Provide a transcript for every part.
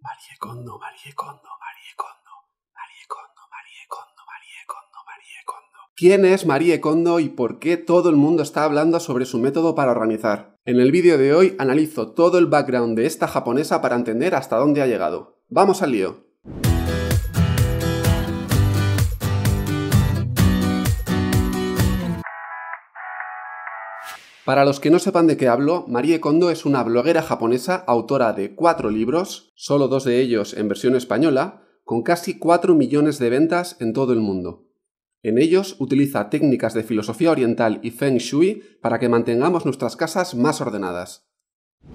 Marie Kondo, Marie Kondo, Marie Kondo, Marie Kondo, Marie Kondo, Marie Kondo, Marie Kondo. ¿Quién es Marie Kondo y por qué todo el mundo está hablando sobre su método para organizar? En el vídeo de hoy analizo todo el background de esta japonesa para entender hasta dónde ha llegado. ¡Vamos al lío! Para los que no sepan de qué hablo, Marie Kondo es una bloguera japonesa autora de cuatro libros, solo dos de ellos en versión española, con casi cuatro millones de ventas en todo el mundo. En ellos utiliza técnicas de filosofía oriental y feng shui para que mantengamos nuestras casas más ordenadas.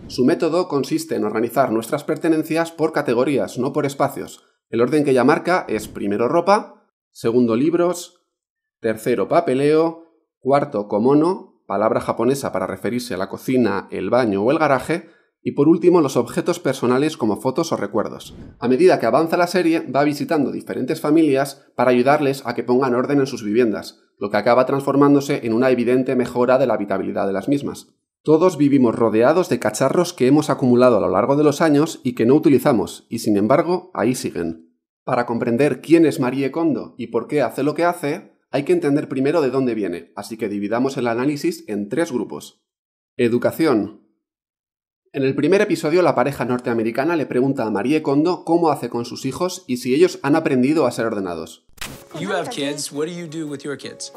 Su método consiste en organizar nuestras pertenencias por categorías, no por espacios. El orden que ella marca es primero ropa, segundo libros, tercero papeleo, cuarto comono palabra japonesa para referirse a la cocina, el baño o el garaje, y por último, los objetos personales como fotos o recuerdos. A medida que avanza la serie, va visitando diferentes familias para ayudarles a que pongan orden en sus viviendas, lo que acaba transformándose en una evidente mejora de la habitabilidad de las mismas. Todos vivimos rodeados de cacharros que hemos acumulado a lo largo de los años y que no utilizamos, y sin embargo, ahí siguen. Para comprender quién es Marie Kondo y por qué hace lo que hace, hay que entender primero de dónde viene, así que dividamos el análisis en tres grupos. Educación. En el primer episodio la pareja norteamericana le pregunta a Marie Kondo cómo hace con sus hijos y si ellos han aprendido a ser ordenados. You have kids. What do you do with your kids?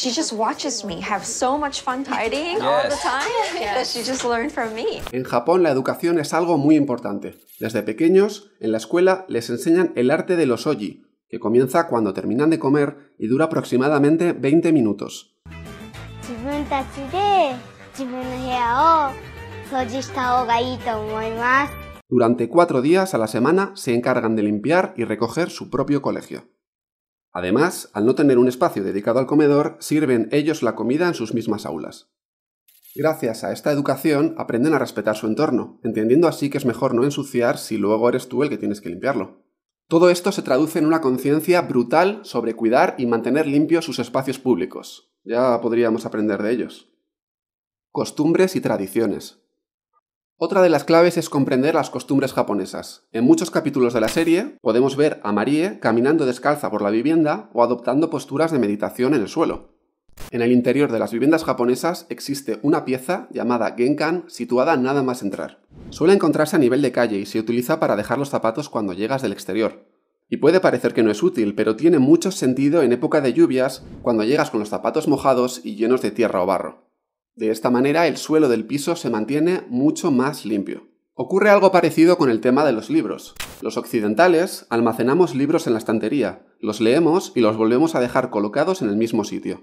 just me have so much fun tidying all the time she just from me. En Japón la educación es algo muy importante. Desde pequeños, en la escuela les enseñan el arte de los oji, que comienza cuando terminan de comer y dura aproximadamente 20 minutos. Durante cuatro días a la semana se encargan de limpiar y recoger su propio colegio. Además, al no tener un espacio dedicado al comedor, sirven ellos la comida en sus mismas aulas. Gracias a esta educación aprenden a respetar su entorno, entendiendo así que es mejor no ensuciar si luego eres tú el que tienes que limpiarlo. Todo esto se traduce en una conciencia brutal sobre cuidar y mantener limpios sus espacios públicos. Ya podríamos aprender de ellos. Costumbres y tradiciones. Otra de las claves es comprender las costumbres japonesas. En muchos capítulos de la serie podemos ver a Marie caminando descalza por la vivienda o adoptando posturas de meditación en el suelo. En el interior de las viviendas japonesas existe una pieza llamada Genkan situada nada más entrar. Suele encontrarse a nivel de calle y se utiliza para dejar los zapatos cuando llegas del exterior. Y puede parecer que no es útil, pero tiene mucho sentido en época de lluvias cuando llegas con los zapatos mojados y llenos de tierra o barro. De esta manera el suelo del piso se mantiene mucho más limpio. Ocurre algo parecido con el tema de los libros. Los occidentales almacenamos libros en la estantería, los leemos y los volvemos a dejar colocados en el mismo sitio.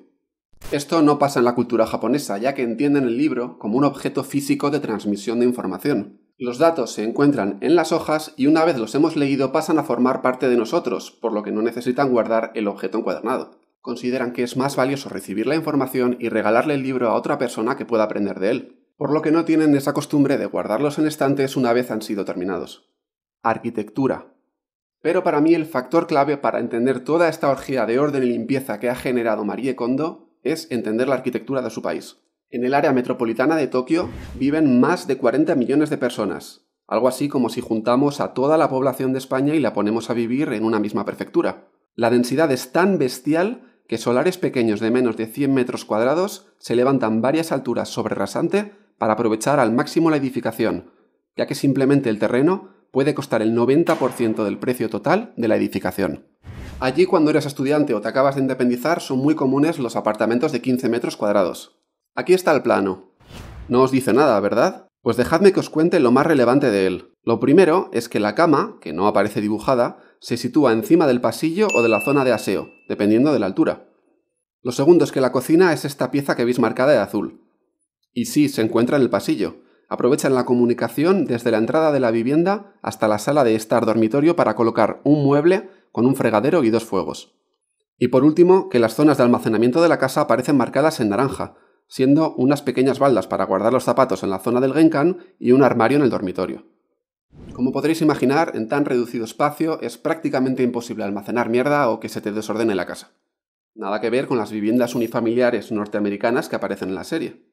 Esto no pasa en la cultura japonesa, ya que entienden el libro como un objeto físico de transmisión de información. Los datos se encuentran en las hojas y una vez los hemos leído pasan a formar parte de nosotros, por lo que no necesitan guardar el objeto encuadernado. Consideran que es más valioso recibir la información y regalarle el libro a otra persona que pueda aprender de él, por lo que no tienen esa costumbre de guardarlos en estantes una vez han sido terminados. Arquitectura. Pero para mí el factor clave para entender toda esta orgía de orden y limpieza que ha generado Marie Kondo es entender la arquitectura de su país. En el área metropolitana de Tokio viven más de 40 millones de personas, algo así como si juntamos a toda la población de España y la ponemos a vivir en una misma prefectura. La densidad es tan bestial que solares pequeños de menos de 100 metros cuadrados se levantan varias alturas sobre rasante para aprovechar al máximo la edificación, ya que simplemente el terreno puede costar el 90% del precio total de la edificación. Allí cuando eres estudiante o te acabas de independizar son muy comunes los apartamentos de 15 metros cuadrados. Aquí está el plano. No os dice nada, ¿verdad? Pues dejadme que os cuente lo más relevante de él. Lo primero es que la cama, que no aparece dibujada, se sitúa encima del pasillo o de la zona de aseo, dependiendo de la altura. Lo segundo es que la cocina es esta pieza que veis marcada de azul. Y sí, se encuentra en el pasillo. Aprovechan la comunicación desde la entrada de la vivienda hasta la sala de estar dormitorio para colocar un mueble con un fregadero y dos fuegos. Y por último, que las zonas de almacenamiento de la casa aparecen marcadas en naranja, siendo unas pequeñas baldas para guardar los zapatos en la zona del Genkan y un armario en el dormitorio. Como podréis imaginar, en tan reducido espacio es prácticamente imposible almacenar mierda o que se te desordene la casa. Nada que ver con las viviendas unifamiliares norteamericanas que aparecen en la serie.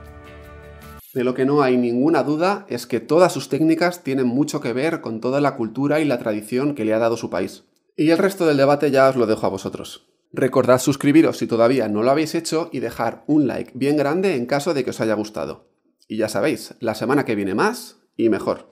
De lo que no hay ninguna duda es que todas sus técnicas tienen mucho que ver con toda la cultura y la tradición que le ha dado su país. Y el resto del debate ya os lo dejo a vosotros. Recordad suscribiros si todavía no lo habéis hecho y dejar un like bien grande en caso de que os haya gustado. Y ya sabéis, la semana que viene más y mejor.